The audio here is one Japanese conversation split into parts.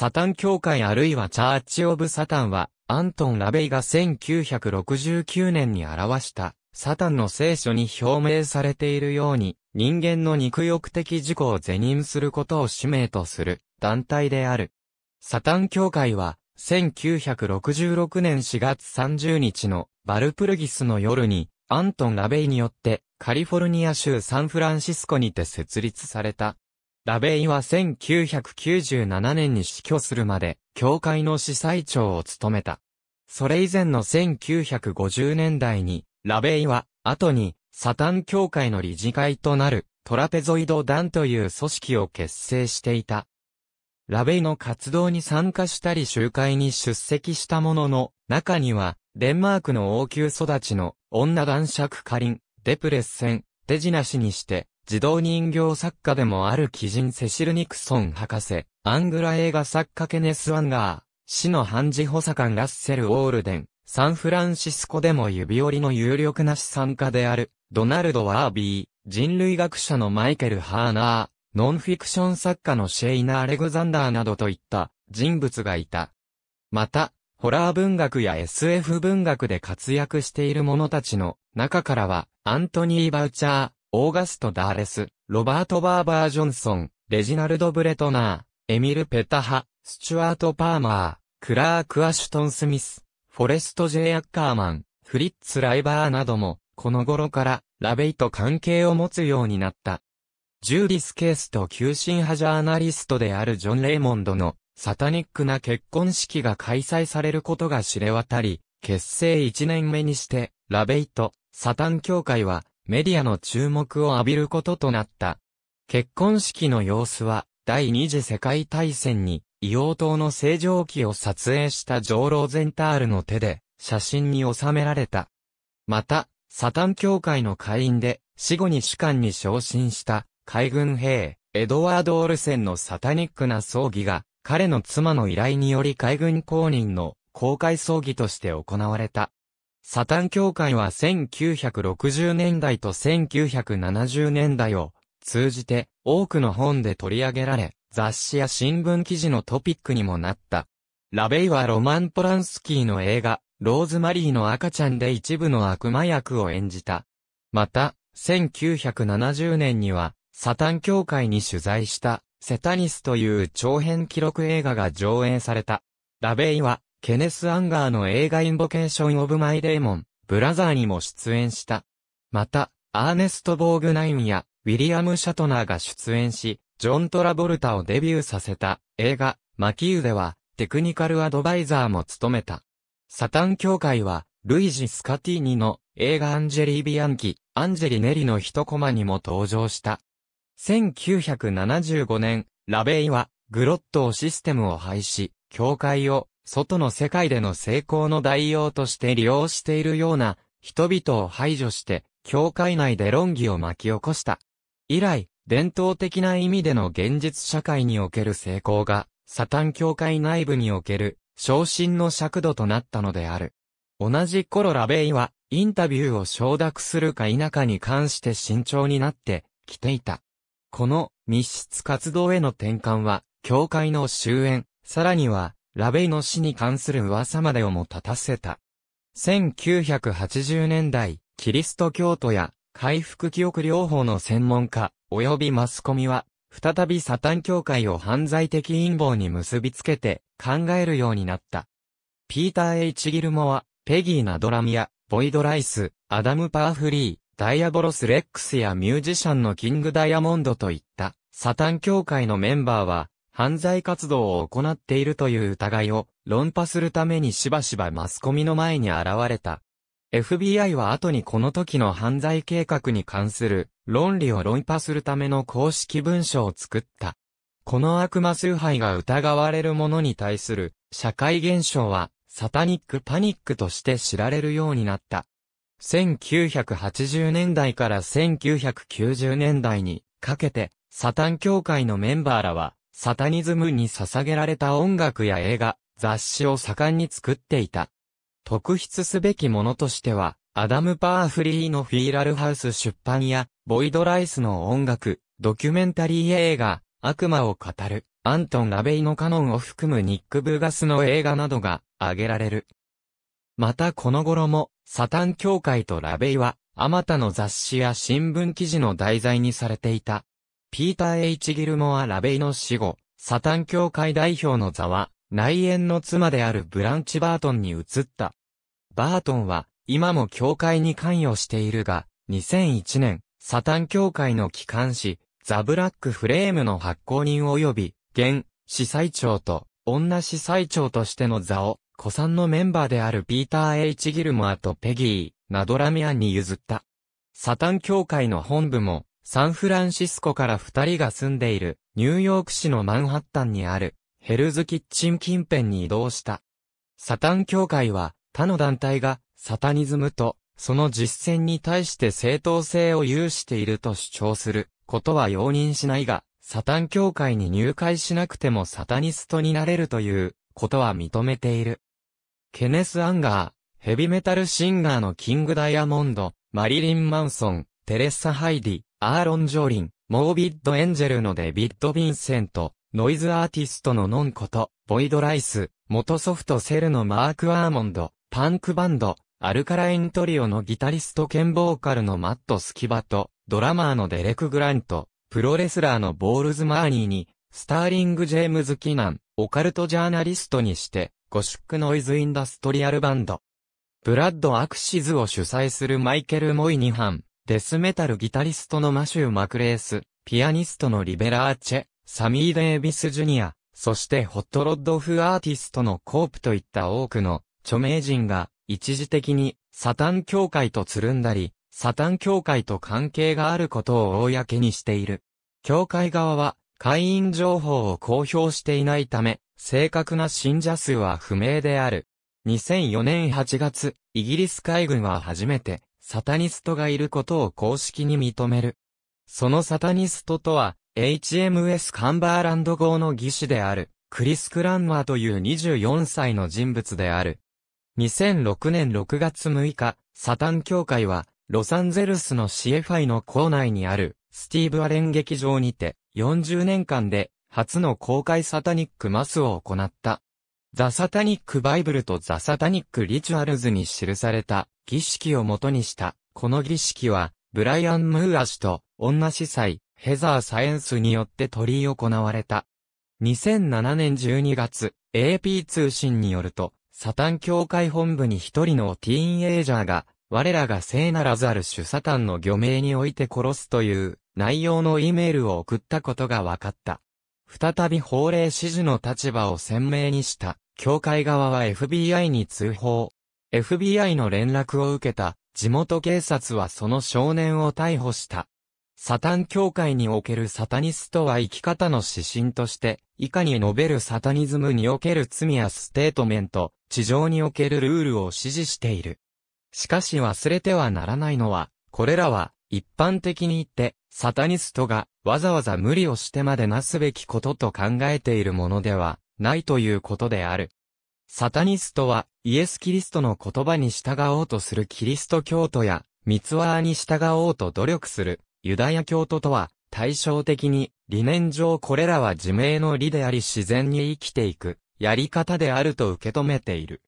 サタン教会あるいはチャーチオブサタンは、アントン・ラベイが1969年に表した、サタンの聖書に表明されているように、人間の肉欲的事故を是認することを使命とする、団体である。サタン教会は、1966年4月30日のバルプルギスの夜に、アントン・ラベイによって、カリフォルニア州サンフランシスコにて設立された、ラベイは1997年に死去するまで、教会の司祭長を務めた。それ以前の1950年代に、ラベイは、後に、サタン教会の理事会となる、トラペゾイド団という組織を結成していた。ラベイの活動に参加したり集会に出席したものの、中には、デンマークの王宮育ちの女男爵カリン、デプレッセン、ジナ氏にして、児童人形作家でもある鬼人セシル・ニクソン博士、アングラ映画作家ケネス・ワンガー、死の判事補佐官ラッセル・オールデン、サンフランシスコでも指折りの有力な資産家である、ドナルド・ワービー、人類学者のマイケル・ハーナー、ノンフィクション作家のシェイナ・アレグザンダーなどといった人物がいた。また、ホラー文学や SF 文学で活躍している者たちの中からは、アントニー・バウチャー、オーガスト・ダーレス、ロバート・バーバー・ジョンソン、レジナルド・ブレトナー、エミル・ペタハ、スチュアート・パーマー、クラーク・アシュトン・スミス、フォレスト・ジェイ・アッカーマン、フリッツ・ライバーなども、この頃から、ラベイと関係を持つようになった。ジューディス・ケースと急進派ジャーナリストであるジョン・レイモンドの、サタニックな結婚式が開催されることが知れ渡り、結成1年目にして、ラベイと、サタン教会は、メディアの注目を浴びることとなった。結婚式の様子は、第二次世界大戦に、硫黄島の正常期を撮影したジョー・ローゼンタールの手で、写真に収められた。また、サタン教会の会員で、死後に主官に昇進した、海軍兵、エドワード・オルセンのサタニックな葬儀が、彼の妻の依頼により海軍公認の公開葬儀として行われた。サタン協会は1960年代と1970年代を通じて多くの本で取り上げられ、雑誌や新聞記事のトピックにもなった。ラベイはロマン・ポランスキーの映画、ローズマリーの赤ちゃんで一部の悪魔役を演じた。また、1970年には、サタン協会に取材した、セタニスという長編記録映画が上映された。ラベイは、ケネス・アンガーの映画インボケーション・オブ・マイ・デーモン、ブラザーにも出演した。また、アーネスト・ボーグナインやウィリアム・シャトナーが出演し、ジョン・トラボルタをデビューさせた映画、マキユでは、テクニカルアドバイザーも務めた。サタン協会は、ルイジ・スカティーニの映画アンジェリー・ビアンキ、アンジェリ・ネリの一コマにも登場した。1975年、ラベイは、グロットをシステムを廃止、教会を外の世界での成功の代用として利用しているような人々を排除して、教会内で論議を巻き起こした。以来、伝統的な意味での現実社会における成功が、サタン教会内部における昇進の尺度となったのである。同じ頃ラベイは、インタビューを承諾するか否かに関して慎重になってきていた。この密室活動への転換は、教会の終焉、さらにはラベイの死に関する噂までをも立たせた。1980年代、キリスト教徒や回復記憶療法の専門家、及びマスコミは、再びサタン教会を犯罪的陰謀に結びつけて考えるようになった。ピーター・ H・ ギルモア、ペギーナ・ドラミア、ボイド・ライス、アダム・パーフリー、ダイアボロス・レックスやミュージシャンのキング・ダイヤモンドといった、サタン教会のメンバーは、犯罪活動を行っているという疑いを論破するためにしばしばマスコミの前に現れた。FBI は後にこの時の犯罪計画に関する論理を論破するための公式文書を作った。この悪魔崇拝が疑われる者に対する社会現象はサタニックパニックとして知られるようになった。1980年代から1990年代にかけてサタン教会のメンバーらはサタニズムに捧げられた音楽や映画、雑誌を盛んに作っていた。特筆すべきものとしては、アダム・パーフリーのフィーラルハウス出版や、ボイド・ライスの音楽、ドキュメンタリー映画、悪魔を語る、アントン・ラベイのカノンを含むニック・ブーガスの映画などが挙げられる。またこの頃も、サタン教会とラベイは、あまたの雑誌や新聞記事の題材にされていた。ピーター・ H・ ギルモア・ラベイの死後、サタン教会代表の座は、内縁の妻であるブランチ・バートンに移った。バートンは、今も教会に関与しているが、2001年、サタン教会の機関紙、ザ・ブラック・フレームの発行人及び、現、司祭長と、女司祭長としての座を、古参のメンバーであるピーター・ H・ ギルモアとペギー、ナドラミアンに譲った。サタン教会の本部も、サンフランシスコから二人が住んでいるニューヨーク市のマンハッタンにあるヘルズキッチン近辺に移動した。サタン教会は他の団体がサタニズムとその実践に対して正当性を有していると主張することは容認しないが、サタン教会に入会しなくてもサタニストになれるということは認めている。ケネス・アンガー、ヘビメタルシンガーのキング・ダイヤモンド、マリリン・マンソン、テレッサ・ハイディ、アーロン・ジョーリン、モービッド・エンジェルのデビッド・ヴィンセント、ノイズアーティストのノンこと、ボイド・ライス、元ソフトセルのマーク・アーモンド、パンクバンド、アルカライントリオのギタリスト兼ボーカルのマット・スキバと、ドラマーのデレク・グラント、プロレスラーのボールズ・マーニーに、スターリング・ジェームズ・キナン、オカルトジャーナリストにして、ゴシック・ノイズ・インダストリアルバンド、ブラッド・アクシズを主催するマイケル・モイニハン、デスメタルギタリストのマシュー・マクレース、ピアニストのリベラーチェ、サミー・デイビス・ジュニア、そしてホットロッドフ・アーティストのコープといった多くの著名人が一時的にサタン教会とつるんだり、サタン教会と関係があることを公にしている。教会側は会員情報を公表していないため、正確な信者数は不明である。2004年8月、イギリス海軍は初めてサタニストがいることを公式に認める。そのサタニストとは、HMS カンバーランド号の技師である、クリス・クランマーという24歳の人物である。2006年6月6日、サタン協会は、ロサンゼルスの CFI の校内にある、スティーブ・アレン劇場にて、40年間で、初の公開サタニックマスを行った。ザ・サタニック・バイブルとザ・サタニック・リチュアルズに記された、儀式をもとにした。この儀式は、ブライアン・ムーア氏と女司祭、ヘザー・サエンスによって取り行われた。2007年12月、AP 通信によると、サタン教会本部に一人のティーンエイジャーが、我らが聖ならざる主サタンの漁名において殺すという内容の E メールを送ったことが分かった。再び法令指示の立場を鮮明にした。教会側は FBI に通報。FBI の連絡を受けた地元警察はその少年を逮捕した。サタン教会におけるサタニストは生き方の指針として、以下に述べるサタニズムにおける罪やステートメント、地上におけるルールを支持している。しかし忘れてはならないのは、これらは一般的に言って、サタニストがわざわざ無理をしてまでなすべきことと考えているものではないということである。サタニストは、イエス・キリストの言葉に従おうとするキリスト教徒や、ミツワーに従おうと努力する、ユダヤ教徒とは、対照的に、理念上これらは自明の理であり自然に生きていく、やり方であると受け止めている。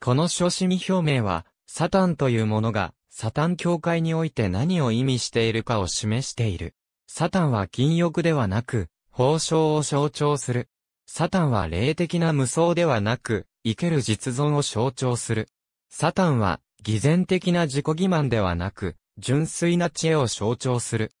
この昇進表明は、サタンというものが、サタン教会において何を意味しているかを示している。サタンは禁欲ではなく、報奨を象徴する。サタンは霊的な無双ではなく、生ける実存を象徴する。サタンは、偽善的な自己欺瞞ではなく、純粋な知恵を象徴する。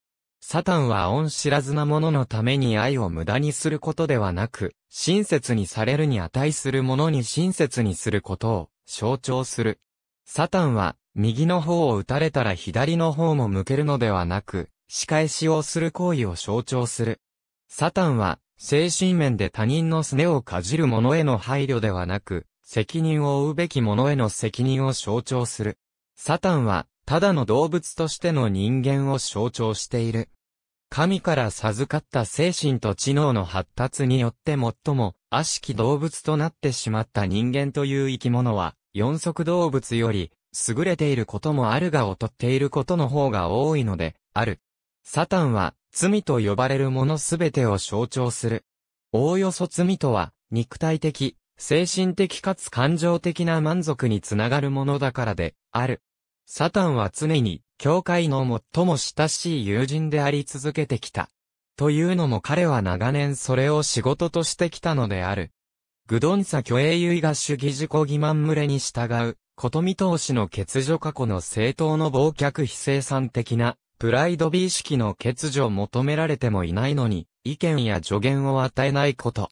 サタンは恩知らずなもののために愛を無駄にすることではなく、親切にされるに値するものに親切にすることを象徴する。サタンは、右の方を打たれたら左の方も向けるのではなく、仕返しをする行為を象徴する。サタンは、精神面で他人のすねをかじる者への配慮ではなく、責任を負うべき者への責任を象徴する。サタンは、ただの動物としての人間を象徴している。神から授かった精神と知能の発達によって最も悪しき動物となってしまった人間という生き物は、四足動物より、優れていることもあるが劣っていることの方が多いので、ある。サタンは、罪と呼ばれるものすべてを象徴する。おおよそ罪とは、肉体的、精神的かつ感情的な満足につながるものだからで、ある。サタンは常に、教会の最も親しい友人であり続けてきた。というのも彼は長年それを仕事としてきたのである。グドンサ虚栄位が主義自己欺瞞群れに従う、こと見通しの欠如過去の正当の忘却非生産的なプライド美意識の欠如を求められてもいないのに、意見や助言を与えないこと。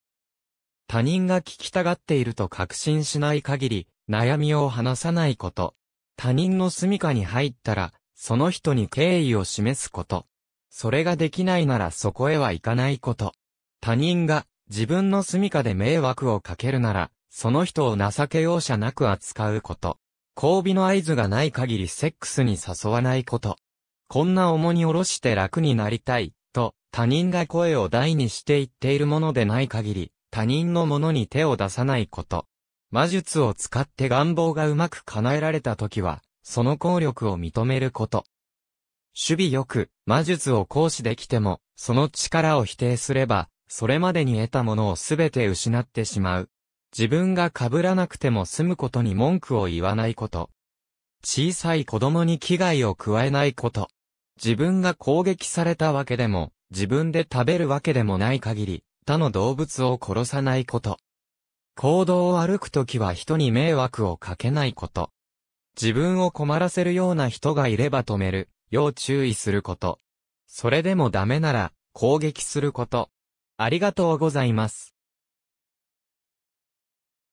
他人が聞きたがっていると確信しない限り、悩みを話さないこと。他人の住処に入ったら、その人に敬意を示すこと。それができないならそこへは行かないこと。他人が自分の住処で迷惑をかけるなら、その人を情け容赦なく扱うこと。交尾の合図がない限りセックスに誘わないこと。こんな重荷下ろして楽になりたい、と、他人が声を大にして言っているものでない限り、他人のものに手を出さないこと。魔術を使って願望がうまく叶えられた時は、その効力を認めること。守備よく、魔術を行使できても、その力を否定すれば、それまでに得たものをすべて失ってしまう。自分が被らなくても済むことに文句を言わないこと。小さい子供に危害を加えないこと。自分が攻撃されたわけでも、自分で食べるわけでもない限り、他の動物を殺さないこと。行動を歩くときは人に迷惑をかけないこと。自分を困らせるような人がいれば止める、要注意すること。それでもダメなら、攻撃すること。ありがとうございます。